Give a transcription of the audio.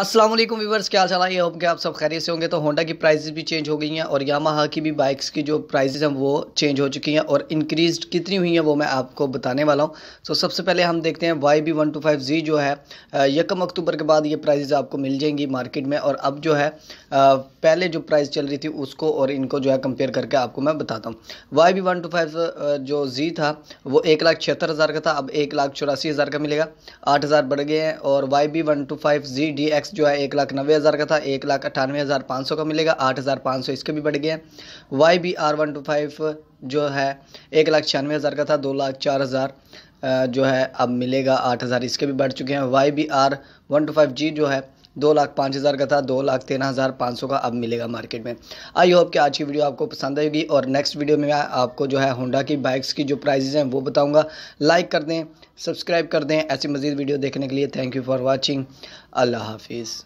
Aslam viewers क्या चला ये होप कि आप सब खैरियत से होंगे तो होंडा की प्राइसेस भी चेंज हो गई हैं और यामाहा की भी बाइक्स की जो प्राइसेस हैं वो चेंज हो चुकी हैं और इंक्रीज कितनी हुई हैं वो मैं आपको बताने वाला हूँ सो so, सबसे पहले हम देखते हैं Y B one two five G जो है यकम अक्टूबर के बाद ये प्राइजेज आपको मिल जाएंगी मार्केट में और अब जो है पहले जो प्राइस चल रही थी उसको और इनको जो है कंपेयर करके आपको मैं बताता हूँ Y B one two five जो जी था वो एक लाख छिहत्तर हज़ार का था अब एक लाख चौरासी हज़ार का मिलेगा आठ हज़ार बढ़ गए हैं और Y B one two five G D X tax जो है एक लाख नब्बे हज़ार का था एक लाख अट्ठानवे हज़ार पाँच सौ का मिलेगा आठ हज़ार पाँच सौ इसके भी बढ़ गए Y B R one two five जो है एक लाख छियानवे हज़ार का था दो लाख चार हज़ार जो है अब मिलेगा आठ हज़ार इसके भी बढ़ चुके हैं Y B R one two five G जो है दो लाख पाँच हज़ार का था दो लाख तेरह हज़ार पाँच सौ का अब मिलेगा मार्केट में आई होप कि आज की वीडियो आपको पसंद आएगी और नेक्स्ट वीडियो में मैं आपको जो है होंडा की बाइक्स की जो प्राइजेज़ हैं वो बताऊँगा लाइक कर दें सब्सक्राइब कर दें ऐसी मज़ीद वीडियो देखने के लिए थैंक यू फॉर वॉचिंग अल्लाह हाफिज़